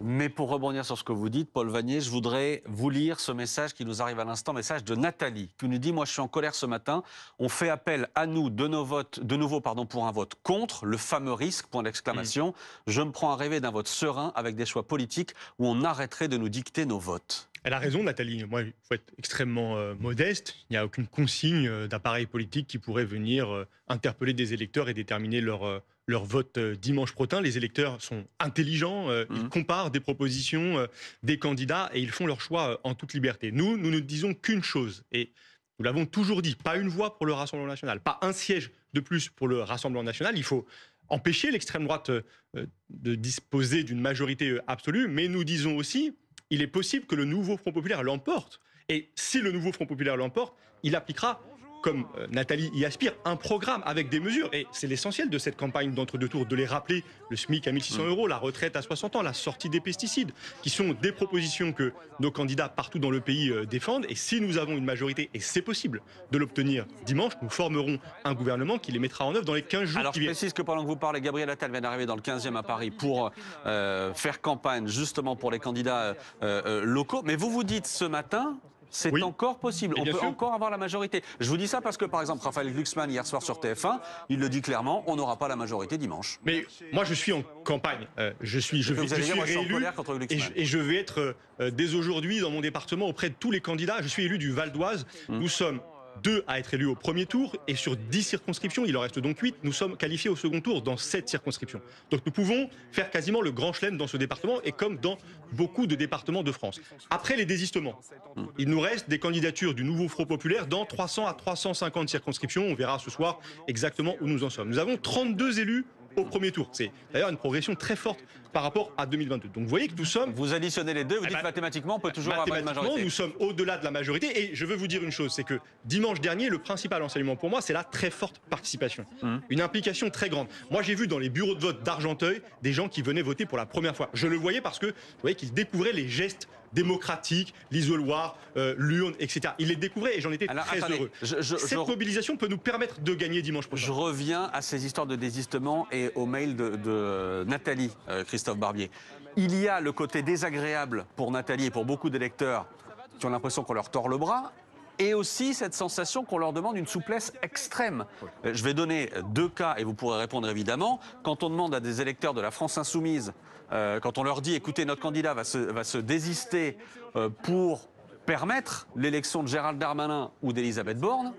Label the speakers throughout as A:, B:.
A: Mais pour rebondir sur ce que vous dites, Paul Vanier, je voudrais vous lire ce message qui nous arrive à l'instant, message de Nathalie, qui nous dit Moi, je suis en colère ce matin. On fait appel à nous de, nos votes, de nouveau pardon, pour un vote contre le fameux risque, point d'exclamation. Mm. Je me prends à rêver d'un vote serein avec des choix
B: politiques où on arrêterait de nous dicter nos votes. Elle a raison, Nathalie. Moi, il faut être extrêmement euh, modeste. Il n'y a aucune consigne euh, d'appareil politique qui pourrait venir euh, interpeller des électeurs et déterminer leur leur vote euh, dimanche prochain. Les électeurs sont intelligents, euh, ils mmh. comparent des propositions euh, des candidats et ils font leur choix en toute liberté. Nous, nous ne disons qu'une chose, et nous l'avons toujours dit, pas une voix pour le Rassemblement national, pas un siège de plus pour le Rassemblement national. Il faut empêcher l'extrême droite de disposer d'une majorité absolue, mais nous disons aussi, il est possible que le nouveau Front populaire l'emporte. Et si le nouveau Front populaire l'emporte, il appliquera comme euh, Nathalie y aspire, un programme avec des mesures. Et c'est l'essentiel de cette campagne d'entre-deux tours, de les rappeler, le SMIC à 1600 mm. euros, la retraite à 60 ans, la sortie des pesticides, qui sont des propositions que nos candidats partout dans le pays euh, défendent. Et si nous avons une majorité, et c'est possible de l'obtenir dimanche, nous formerons un gouvernement qui les mettra en œuvre dans les 15
A: jours. Alors je précise que pendant que vous parlez, Gabriel Attal vient d'arriver dans le 15e à Paris pour euh, faire campagne justement pour les candidats locaux. Mais vous vous dites ce matin, c'est encore possible. on peut encore avoir la majorité. Je vous dis ça parce que, par exemple, Raphaël Glucksmann, hier soir sur TF1, il le dit clairement, on n'aura pas la majorité dimanche.
B: Mais moi, je suis en campagne. Euh, je suis, je, vais, réélu et, je, vais être, euh, dès aujourd'hui, dans mon département, auprès de tous les candidats. Je suis élu du Val d'Oise. Mmh. Nous sommes deux à être élus au premier tour et sur 10 circonscriptions, il en reste donc huit. nous sommes qualifiés au second tour dans 7 circonscriptions. Donc nous pouvons faire quasiment le grand chelem dans ce département et comme dans beaucoup de départements de France. Après les désistements, il nous reste des candidatures du nouveau Front populaire dans 300 à 350 circonscriptions. On verra ce soir exactement où nous en sommes. Nous avons 32 élus au premier tour. C'est d'ailleurs une progression très forte par rapport à 2022. Donc vous voyez que nous sommes... Vous additionnez les deux, vous eh dites ben, mathématiquement, on peut toujours avoir une majorité. Nous sommes au-delà de la majorité. Et je veux vous dire une chose, c'est que dimanche dernier, le principal enseignement pour moi, c'est la très forte participation. Mmh. Une implication très grande. Moi, j'ai vu dans les bureaux de vote d'Argenteuil des gens qui venaient voter pour la première fois. Je le voyais parce que, vous voyez, qu'ils découvraient les gestes démocratique, l'isoloir, euh, l'urne, etc. Il les découvrait et j'en étais très heureux. Cette mobilisation peut nous permettre de gagner dimanche prochain. Je reviens à ces
A: histoires de désistement et au mail de, Nathalie, euh, Christophe Barbier. Il y a le côté désagréable pour Nathalie et pour beaucoup d'électeurs qui ont l'impression qu'on leur tord le bras, et aussi cette sensation qu'on leur demande une souplesse extrême. Euh, je vais donner deux cas et vous pourrez répondre évidemment. Quand on demande à des électeurs de la France insoumise euh, quand on leur dit écoutez, notre candidat va se, désister euh, pour permettre l'élection de Gérald Darmanin ou d'Elisabeth Borne,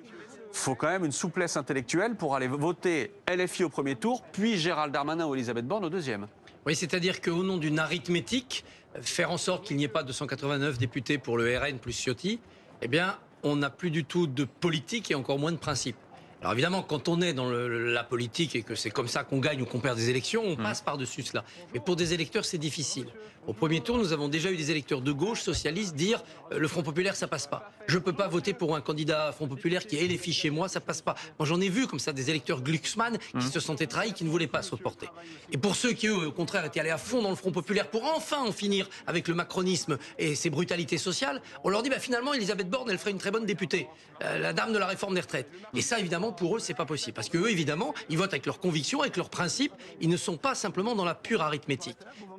A: faut quand même une souplesse intellectuelle pour aller voter LFI
C: au premier tour, puis Gérald Darmanin ou Elisabeth Borne au deuxième. Oui, c'est-à-dire qu'au nom d'une arithmétique, faire en sorte qu'il n'y ait pas 289 députés pour le RN plus Ciotti, eh bien, on n'a plus du tout de politique et encore moins de principe. Alors évidemment, quand on est dans la politique et que c'est comme ça qu'on gagne ou qu'on perd des élections, on mmh. passe par-dessus cela. Mais pour des électeurs, c'est difficile. Au premier tour, nous avons déjà eu des électeurs de gauche, socialistes, dire euh, le Front Populaire, ça passe pas. Je peux pas voter pour un candidat Front Populaire qui est les chez moi, ça passe pas. Moi, j'en ai vu comme ça des électeurs Glucksmann qui mmh. se sentaient trahis, qui ne voulaient pas se reporter. Et pour ceux qui, eux, au contraire, étaient allés à fond dans le Front Populaire pour enfin en finir avec le macronisme et ses brutalités sociales, on leur dit bah, finalement, Elisabeth Borne, elle ferait une très bonne députée, euh, la dame de la réforme des retraites. Et ça, évidemment, pour eux, c'est pas possible. Parce que évidemment, ils votent avec leurs convictions, avec leurs principes. Ils ne sont pas simplement dans la pure arithmétique.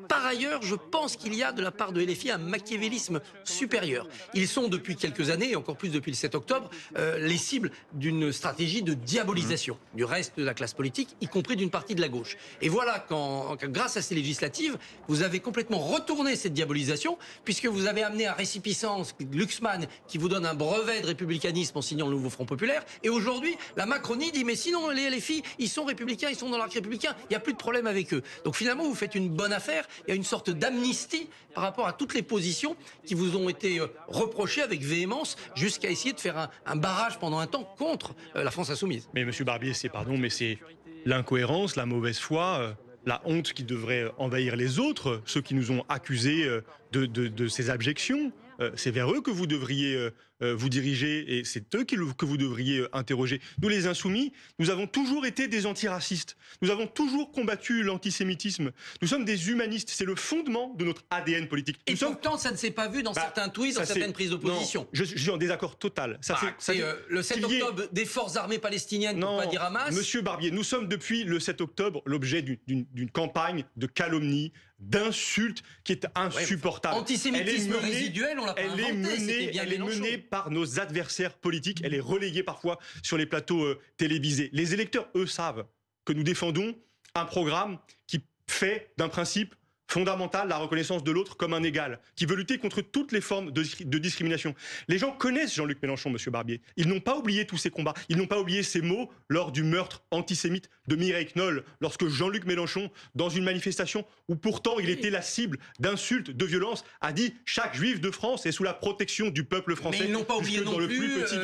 C: Par ailleurs, je pense qu'il y a de la part de LFI un machiavélisme supérieur. Ils sont depuis quelques années, et encore plus depuis le 7 octobre, euh, les cibles d'une stratégie de diabolisation mmh. du reste de la classe politique, y compris d'une partie de la gauche. Et voilà quand, grâce à ces législatives, vous avez complètement retourné cette diabolisation, puisque vous avez amené à récipiscence Luxman, qui vous donne un brevet de républicanisme en signant le nouveau Front Populaire, et aujourd'hui, la Macronie dit, mais sinon, les LFI, ils sont républicains, ils sont dans l'arc républicain, il n'y a plus de problème avec eux. Donc finalement, vous faites une bonne affaire il y a une sorte d'amnistie par rapport à toutes les positions qui vous ont été euh, reprochées avec véhémence jusqu'à essayer de faire un, barrage pendant un temps contre euh, la France insoumise. Mais Monsieur Barbier, c'est pardon, mais c'est
B: l'incohérence, la mauvaise foi. Euh, la honte qui devrait envahir les autres, ceux qui nous ont accusés de, de ces abjections. C'est vers eux que vous devriez euh, vous dirigez et c'est eux qui que vous devriez euh, interroger. Nous, les insoumis, nous avons toujours été des antiracistes. Nous avons toujours combattu l'antisémitisme. Nous sommes des humanistes. C'est le fondement de notre
C: ADN politique. et pourtant, ça ne s'est pas vu dans bah, certains tweets, dans certaines prises d'opposition.
B: Je, suis en désaccord total.
C: Ça, bah, c'est euh, le 7 octobre des forces armées palestiniennes, ne pas dire Hamas. Monsieur Barbier, nous sommes depuis
B: le 7 octobre l'objet d'une campagne de calomnie d'insultes qui est insupportable. antisémitisme résiduel, on l'a pas inventé, elle est menée par nos adversaires politiques, elle est relayée parfois sur les plateaux euh, télévisés. Les électeurs, eux, savent que nous défendons un programme qui fait d'un principe fondamentale, la reconnaissance de l'autre comme un égal, qui veut lutter contre toutes les formes de, discrimination. Les gens connaissent Jean-Luc Mélenchon, Monsieur Barbier. Ils n'ont pas oublié tous ces combats. Ils n'ont pas oublié ces mots lors du meurtre antisémite de Mireille Knoll, lorsque Jean-Luc Mélenchon, dans une manifestation où pourtant il était la cible d'insultes, de violences, a dit chaque juif de France est sous la protection du peuple français. ils n'ont pas oublié non plus. Le plus petit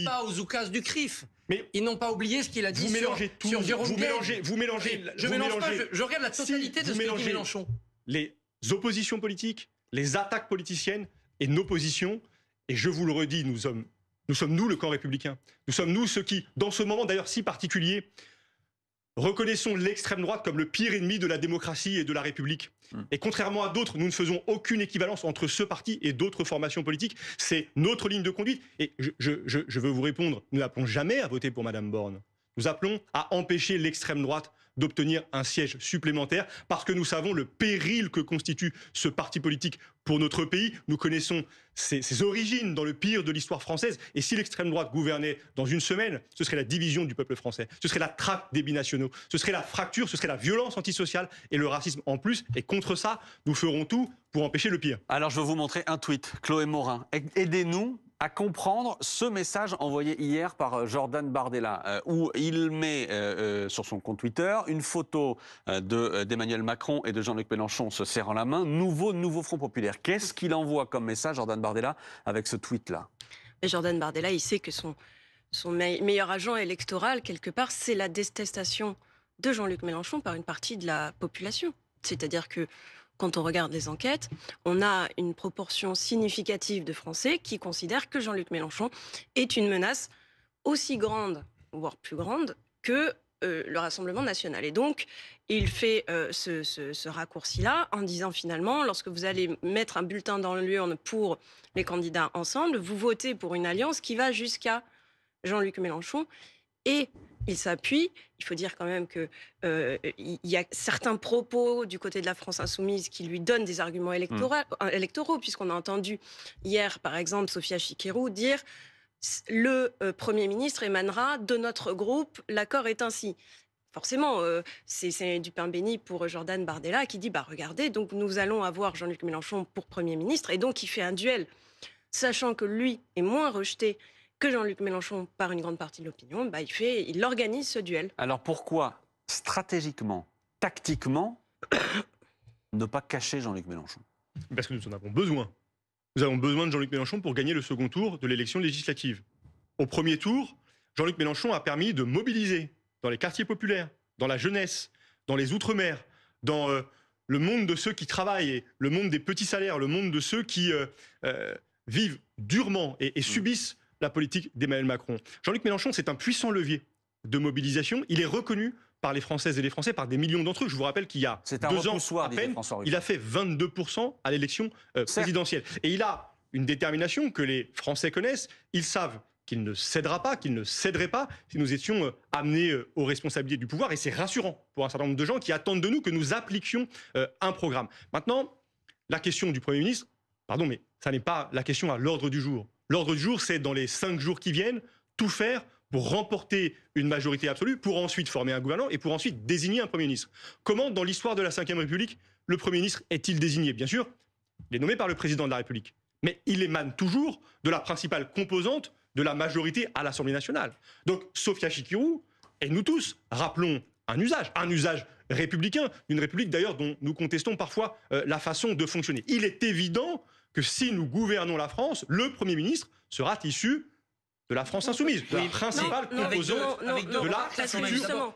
B: euh,
C: pas aux oukas du CRIF ils n'ont pas oublié ce qu'il a dit sur, Jérôme vous mélangez, vous mélangez, je, mélange pas, je, regarde la totalité de ce que dit Mélenchon.
B: Les oppositions politiques, les attaques politiciennes et nos positions. Et je vous le redis, nous sommes nous, sommes, nous le camp républicain. Nous sommes, nous, ceux qui, dans ce moment d'ailleurs si particulier, Reconnaissons l'extrême droite comme le pire ennemi de la démocratie et de la République. Hmm. Et contrairement à d'autres, nous ne faisons aucune équivalence entre ce parti et d'autres formations politiques. C'est notre ligne de conduite. Et je, je veux vous répondre, nous n'appelons jamais à voter pour Madame Borne. Nous appelons à empêcher l'extrême droite d'obtenir un siège supplémentaire, parce que nous savons le péril que constitue ce parti politique pour notre pays. Nous connaissons ses, origines dans le pire de l'histoire française, et si l'extrême droite gouvernait dans une semaine, ce serait la division du peuple français, ce serait la traque des binationaux, ce serait la fracture, ce serait la violence antisociale et le racisme en plus, et contre ça, nous ferons tout pour empêcher le pire.
A: Alors je vais vous montrer un tweet, Chloé Morin. Aidez-nous à comprendre ce message envoyé hier par euh, Jordan Bardella, euh, où il met euh, sur son compte Twitter une photo de d'Emmanuel Macron et de Jean-Luc Mélenchon se serrant la main. Nouveau, nouveau Front populaire. Qu'est-ce qu'il envoie comme message, Jordan Bardella, avec ce tweet-là
D: Jordan Bardella, il sait que son, son meilleur agent électoral, quelque part, c'est la détestation de Jean-Luc Mélenchon par une partie de la population. C'est-à-dire que quand on regarde les enquêtes, on a une proportion significative de Français qui considèrent que Jean-Luc Mélenchon est une menace aussi grande, voire plus grande, que euh, le Rassemblement national. Et donc, il fait euh, ce, raccourci-là en disant finalement, lorsque vous allez mettre un bulletin dans l'urne pour les candidats ensemble, vous votez pour une alliance qui va jusqu'à Jean-Luc Mélenchon et il s'appuie. Il faut dire quand même qu'il euh, y a certains propos du côté de la France insoumise qui lui donnent des arguments mmh. électoraux, euh, électoraux puisqu'on a entendu hier, par exemple, Sophia Chikirou dire le euh, Premier ministre émanera de notre groupe, l'accord est ainsi. Forcément, c'est du pain béni pour Jordan Bardella qui dit bah regardez, donc nous allons avoir Jean-Luc Mélenchon pour Premier ministre et donc il fait un duel, sachant que lui est moins rejeté que Jean-Luc Mélenchon, par une grande partie de l'opinion, bah, il, fait, il organise ce duel.
A: Alors pourquoi,
B: stratégiquement, tactiquement, ne pas cacher Jean-Luc Mélenchon Parce que nous en avons besoin. Nous avons besoin de Jean-Luc Mélenchon pour gagner le second tour de l'élection législative. Au premier tour, Jean-Luc Mélenchon a permis de mobiliser dans les quartiers populaires, dans la jeunesse, dans les outre-mer, dans euh, le monde de ceux qui travaillent, le monde des petits salaires, le monde de ceux qui euh, euh, vivent durement et mm. subissent la politique d'Emmanuel Macron. Jean-Luc Mélenchon, c'est un puissant levier de mobilisation. Il est reconnu par les Françaises et les Français, par des millions d'entre eux. Je vous rappelle qu'il y a deux ans à peine, il a fait 22% à l'élection euh, présidentielle. Et il a une détermination que les Français connaissent. Ils savent qu'il ne cédera pas, qu'il ne céderait pas si nous étions euh, amenés euh, aux responsabilités du pouvoir. Et c'est rassurant pour un certain nombre de gens qui attendent de nous que nous appliquions un programme. Maintenant, la question du Premier ministre, pardon, mais ça n'est pas la question à l'ordre du jour. L'ordre du jour, c'est dans les cinq jours qui viennent, tout faire pour remporter une majorité absolue, pour ensuite former un gouvernement et pour ensuite désigner un Premier ministre. Comment, dans l'histoire de la Ve République, le Premier ministre est-il désigné Bien sûr, il est nommé par le Président de la République, mais il émane toujours de la principale composante de la majorité à l'Assemblée nationale. Donc, Sofia Chikirou et nous tous rappelons un usage, un usage républicain, d'une république d'ailleurs dont nous contestons parfois euh, la façon de fonctionner. Il est évident que si nous gouvernons la France, le Premier ministre sera issu
C: de la France insoumise, principal la principale composante de la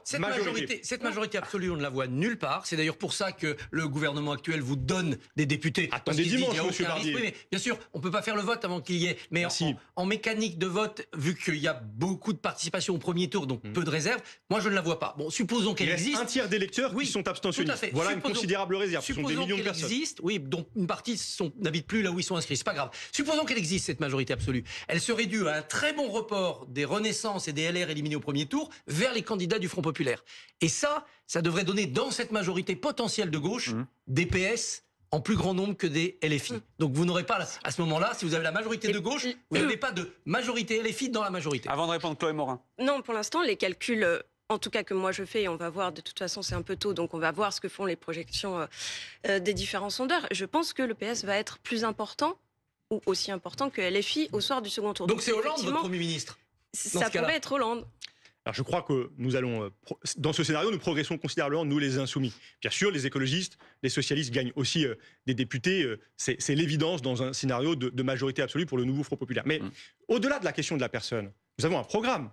C: cette majorité. Cette majorité absolue, on ne la voit nulle part. C'est d'ailleurs pour ça que le gouvernement actuel vous donne des députés. Attendez dimanche, monsieur Bardier. bien sûr, on ne peut pas faire le vote avant qu'il y ait. Mais en, mécanique de vote, vu qu'il y a beaucoup de participation au premier tour, donc hmm. peu de réserve, moi je ne la vois pas. Bon, supposons qu'elle existe. Un tiers d'électeurs oui, qui sont abstentionnistes. Voilà une considérable réserve. Supposons qu'elle existe, oui, dont une partie n'habite plus là où ils sont inscrits. C'est pas grave. Supposons qu'elle existe, cette majorité absolue. Elle serait due à un très bon report des renaissances et des LR éliminés au premier tour vers les candidats du Front populaire. Et ça, ça devrait donner dans cette majorité potentielle de gauche mmh. des PS en plus grand nombre que des LFI. Mmh. Donc vous n'aurez pas, à ce moment-là, si vous avez la majorité de gauche, vous mmh. n'avez pas de majorité LFI dans la majorité. Avant de répondre, Chloé Morin.
D: Non, pour l'instant, les calculs, euh, en tout cas que moi je fais, et on va voir, de toute façon c'est un peu tôt, donc on va voir ce que font les projections euh, euh, des différents sondeurs. Je pense que le PS va être plus important ou aussi important que LFI au soir du second tour. Donc c'est Hollande, votre Premier
B: ministre Ça pourrait être Hollande. Alors je crois que nous allons, euh, dans ce scénario, nous progressons considérablement, nous les insoumis. Bien sûr, les écologistes, les socialistes gagnent aussi euh, des députés, euh, c'est l'évidence dans un scénario de, majorité absolue pour le nouveau Front populaire. Mais mm. au-delà de la question de la personne, nous avons un programme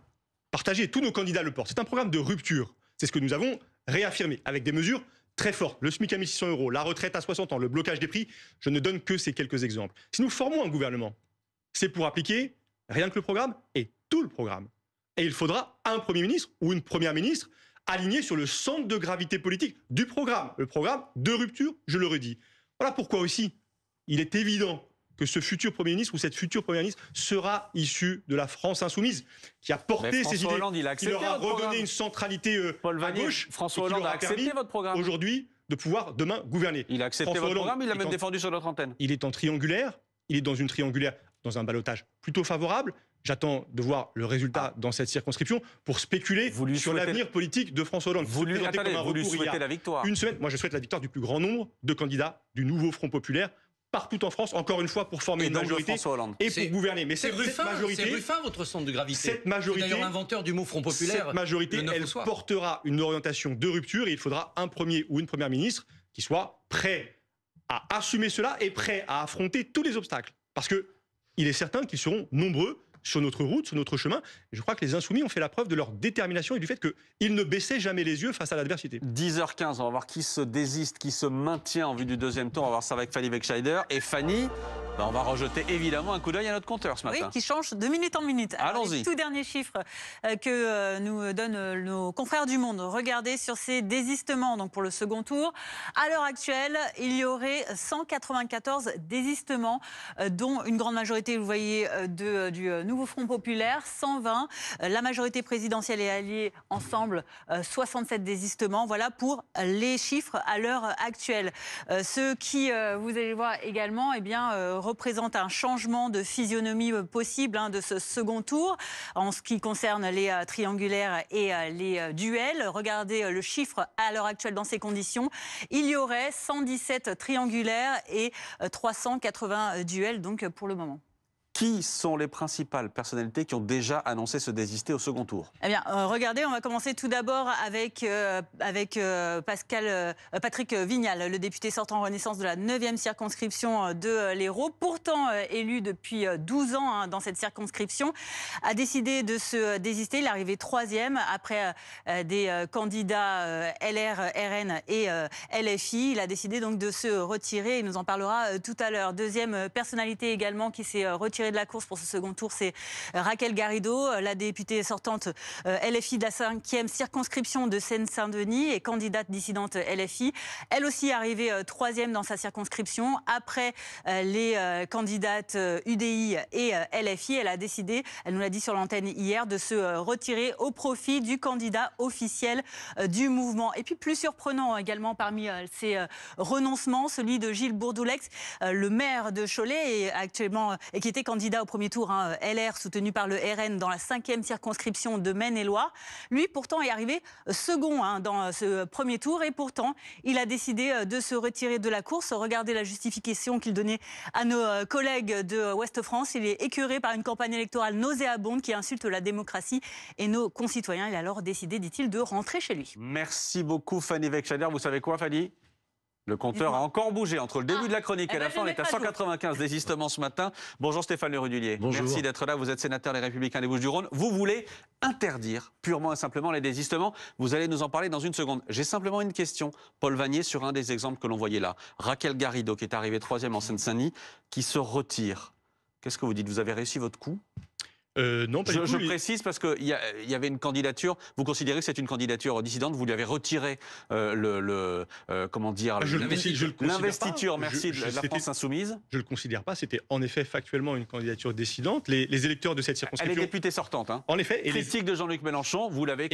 B: partagé, tous nos candidats le portent. C'est un programme de rupture, c'est ce que nous avons réaffirmé, avec des mesures très fort, le SMIC à 1600 euros, la retraite à 60 ans, le blocage des prix, je ne donne que ces quelques exemples. Si nous formons un gouvernement, c'est pour appliquer rien que le programme et tout le programme. Et il faudra un Premier ministre ou une Première ministre alignée sur le centre de gravité politique du programme, le programme de rupture, je le redis. Voilà pourquoi aussi, il est évident que ce futur Premier ministre ou cette future Première ministre sera issu de la France insoumise, qui a porté ses idées, il a qui leur redonné une centralité euh, Paul à gauche, François Hollande a accepté votre programme. Aujourd'hui, de pouvoir demain gouverner. Il a accepté votre programme, il l'a même défendu sur notre antenne. Il est en triangulaire, il est dans une triangulaire, dans un balotage plutôt favorable. J'attends de voir le résultat ah. dans cette circonscription pour spéculer sur l'avenir politique de François Hollande. Vous lui, lui souhaitez la victoire. Une semaine, moi je souhaite la victoire du plus grand nombre de candidats du nouveau Front populaire partout en France, encore une fois, pour former une majorité et pour gouverner. Mais c'est majorité, c'est Ruffin
C: votre centre de gravité. Cette majorité, l'inventeur du mot Front populaire. majorité, elle
B: portera une orientation de rupture et il faudra un premier ou une première ministre qui soit prêt à assumer cela et prêt à affronter tous les obstacles. Parce que il est certain qu'ils seront nombreux sur notre route, sur notre chemin. je crois que les Insoumis ont fait la preuve de leur détermination et du fait qu'ils ne baissaient jamais les yeux face à l'adversité.
A: 10h15, on va voir qui se désiste, qui se maintient en vue du deuxième tour. On va voir ça avec Fanny Beckscheider. Et Fanny, ben, on va rejeter évidemment un coup d'œil à notre compteur ce matin. Oui, qui
E: change de minute en minute. Allons-y. Tout dernier chiffre euh, que euh, nous donnent euh, nos confrères du Monde. Regardez sur ces désistements donc pour le second tour. À l'heure actuelle, il y aurait 194 désistements, dont une grande majorité, vous voyez, de, du nouveau Front populaire, 120. Euh, la majorité présidentielle est alliée ensemble, 67 euh, désistements. Voilà pour les chiffres à l'heure actuelle. Euh, ce qui, vous allez voir également, eh bien, un changement de physionomie possible hein, de ce second tour en ce qui concerne les triangulaires et les duels. Regardez le chiffre à l'heure actuelle dans ces conditions. Il y aurait 117 triangulaires et 380 duels donc pour le moment
A: qui sont les principales personnalités qui ont déjà annoncé se désister au second tour
E: Eh bien, euh, regardez, on va commencer tout d'abord avec, euh, avec euh, Pascal, Patrick Vignal, le député sortant Renaissance de la 9e circonscription de l'Hérault, pourtant élu depuis 12 ans hein, dans cette circonscription, a décidé de se désister. Il est arrivé troisième après des candidats LR, RN et LFI. Il a décidé donc de se retirer. Il nous en parlera tout à l'heure. Deuxième personnalité également qui s'est retirée de la course pour ce second tour, c'est Raquel Garrido, euh, la députée sortante euh, LFI de la 5e circonscription de Seine-Saint-Denis et candidate dissidente LFI. Elle aussi arrivée euh, troisième dans sa circonscription. Après les candidates UDI et LFI, elle a décidé, elle nous l'a dit sur l'antenne hier, de se retirer au profit du candidat officiel du mouvement. Et puis plus surprenant également parmi ces renoncements, celui de Gilles Bourdoulex, le maire de Cholet et actuellement et qui était candidat candidat au premier tour, hein, LR, soutenu par le RN dans la cinquième circonscription de Maine-et-Loire. Lui, pourtant, est arrivé second hein, dans ce premier tour et pourtant, il a décidé euh, de se retirer de la course. Regardez la justification qu'il donnait à nos euh, collègues de Ouest-France. Il est écœuré par une campagne électorale nauséabonde qui insulte la démocratie et nos concitoyens. Il a alors décidé, dit-il, de rentrer chez lui.
A: Merci beaucoup, Fanny Vecchader. Vous savez quoi, Fanny le compteur a encore bougé entre le début de la chronique et ah, la eh ben, fin. On est à 195 désistements ce matin. Bonjour Stéphane Le Merci d'être là. Vous êtes sénateur des Républicains des Bouches-du-Rhône. Vous voulez interdire purement et simplement les désistements. Vous allez nous en parler dans une seconde. J'ai simplement une question, Paul Vanier, sur un des exemples que l'on voyait là. Raquel Garrido, qui est arrivée troisième en Seine-Saint-Denis, qui se retire. Qu'est-ce que vous dites Vous avez réussi votre coup euh, je, précise parce qu'il y, avait une candidature. Vous considérez que c'est une candidature dissidente. Vous lui avez retiré euh, le, euh, comment dire ah, l'investiture. Merci de la France
B: insoumise. Je le considère pas. C'était en effet factuellement une candidature dissidente.
A: Les, électeurs de cette circonscription. Elle est députée sortante. Hein. En effet. Critique de Jean-Luc Mélenchon. Vous l'avez.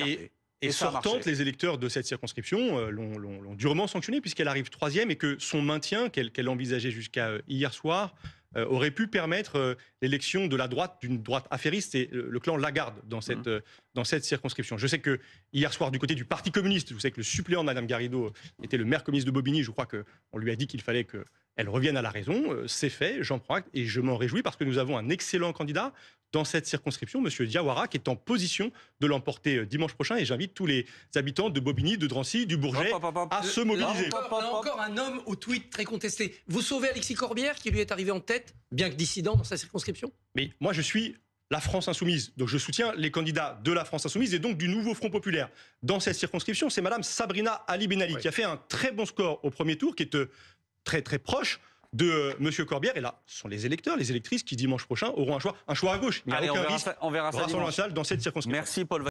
A: Et... sortante, les
B: électeurs de cette circonscription l'ont durement sanctionnée puisqu'elle arrive troisième et que son maintien, qu'elle envisageait jusqu'à hier soir, euh, aurait pu permettre euh, l'élection de la droite, d'une droite affairiste, et le, clan Lagarde dans cette, mm. euh, dans cette circonscription. Je sais que hier soir du côté du Parti communiste. Vous savez que le suppléant de Mme Garrido était le maire communiste de Bobigny. Je crois qu'on lui a dit qu'il fallait qu'elle revienne à la raison. Euh, c'est fait, j'en crois, et je m'en réjouis parce que nous avons un excellent candidat dans cette circonscription, M. Diawara, qui est en position de l'emporter euh, dimanche prochain. Et j'invite tous les habitants de Bobigny, de Drancy, du Bourget à se mobiliser.
C: encore un homme au tweet très contesté. Vous sauvez Alexis Corbière, qui lui est arrivé en tête, bien que dissident dans sa circonscription Mais moi, je suis la France
B: insoumise. Donc je soutiens les candidats de la France insoumise et donc du nouveau Front populaire. Dans cette circonscription, c'est Madame Sabrina Ali Benali qui a fait un très bon score au premier tour, qui est euh, très très proche de euh, Monsieur Corbière. Et là, ce sont les électeurs, les électrices qui dimanche prochain auront un choix, un choix à gauche. Il n'y a aucun risque on dans cette circonscription. Merci Paul.